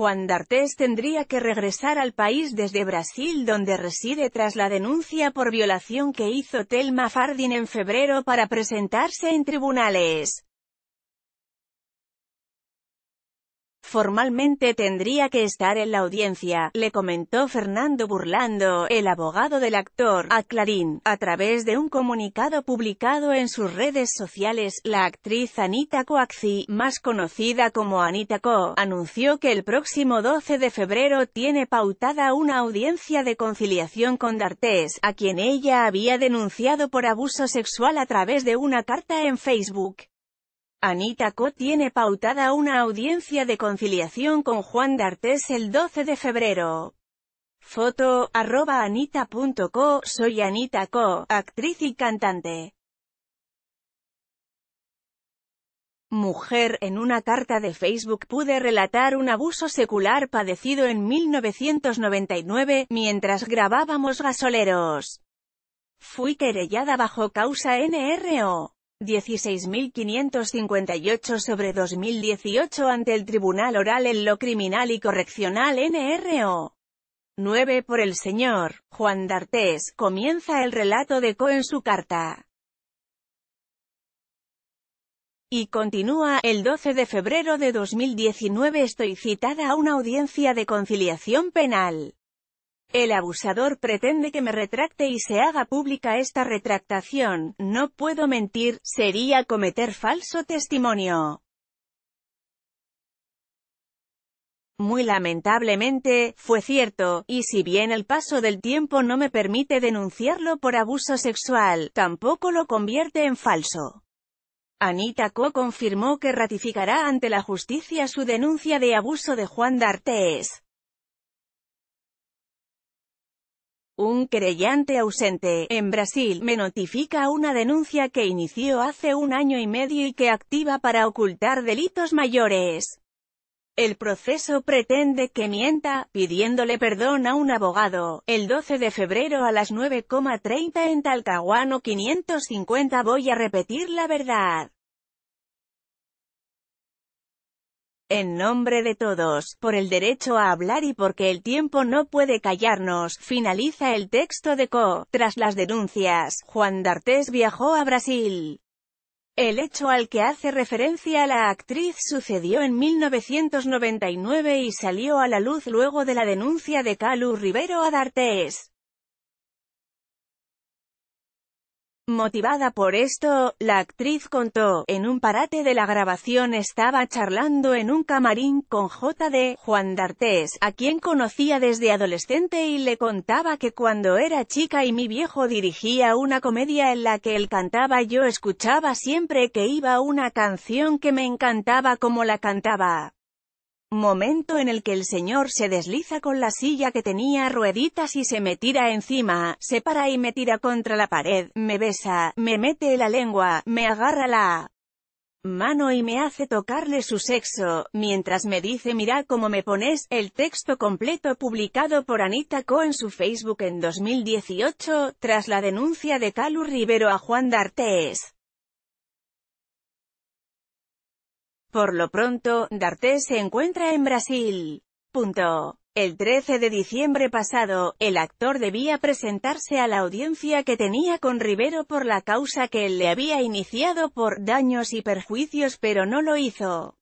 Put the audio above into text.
Juan D'Artes tendría que regresar al país desde Brasil donde reside tras la denuncia por violación que hizo Telma Fardin en febrero para presentarse en tribunales. Formalmente tendría que estar en la audiencia, le comentó Fernando Burlando, el abogado del actor, a Clarín. A través de un comunicado publicado en sus redes sociales, la actriz Anita Coaxi, más conocida como Anita Co, anunció que el próximo 12 de febrero tiene pautada una audiencia de conciliación con D'Artés, a quien ella había denunciado por abuso sexual a través de una carta en Facebook. Anita Co tiene pautada una audiencia de conciliación con Juan D'Artes el 12 de febrero. Foto, arroba anita.co, soy Anita Co, actriz y cantante. Mujer, en una carta de Facebook pude relatar un abuso secular padecido en 1999, mientras grabábamos gasoleros. Fui querellada bajo causa NRO. 16.558 sobre 2018 ante el Tribunal Oral en lo Criminal y Correccional NRO. 9 por el señor Juan D'Artés, comienza el relato de Co en su carta. Y continúa, el 12 de febrero de 2019 estoy citada a una audiencia de conciliación penal. El abusador pretende que me retracte y se haga pública esta retractación, no puedo mentir, sería cometer falso testimonio. Muy lamentablemente, fue cierto, y si bien el paso del tiempo no me permite denunciarlo por abuso sexual, tampoco lo convierte en falso. Anita Co confirmó que ratificará ante la justicia su denuncia de abuso de Juan D'Artés. Un querellante ausente, en Brasil, me notifica una denuncia que inició hace un año y medio y que activa para ocultar delitos mayores. El proceso pretende que mienta, pidiéndole perdón a un abogado, el 12 de febrero a las 9.30 en Talcahuano 550 voy a repetir la verdad. en nombre de todos, por el derecho a hablar y porque el tiempo no puede callarnos, finaliza el texto de Co. Tras las denuncias, Juan D'Artes viajó a Brasil. El hecho al que hace referencia la actriz sucedió en 1999 y salió a la luz luego de la denuncia de Calu Rivero a D'Artes. Motivada por esto, la actriz contó, en un parate de la grabación estaba charlando en un camarín con J.D. Juan D'Artés, a quien conocía desde adolescente y le contaba que cuando era chica y mi viejo dirigía una comedia en la que él cantaba yo escuchaba siempre que iba una canción que me encantaba como la cantaba. Momento en el que el señor se desliza con la silla que tenía rueditas y se me tira encima, se para y me tira contra la pared, me besa, me mete la lengua, me agarra la mano y me hace tocarle su sexo, mientras me dice mira cómo me pones, el texto completo publicado por Anita Co en su Facebook en 2018, tras la denuncia de Calu Rivero a Juan D'Artes. Por lo pronto, Darte se encuentra en Brasil. El 13 de diciembre pasado, el actor debía presentarse a la audiencia que tenía con Rivero por la causa que él le había iniciado por daños y perjuicios pero no lo hizo.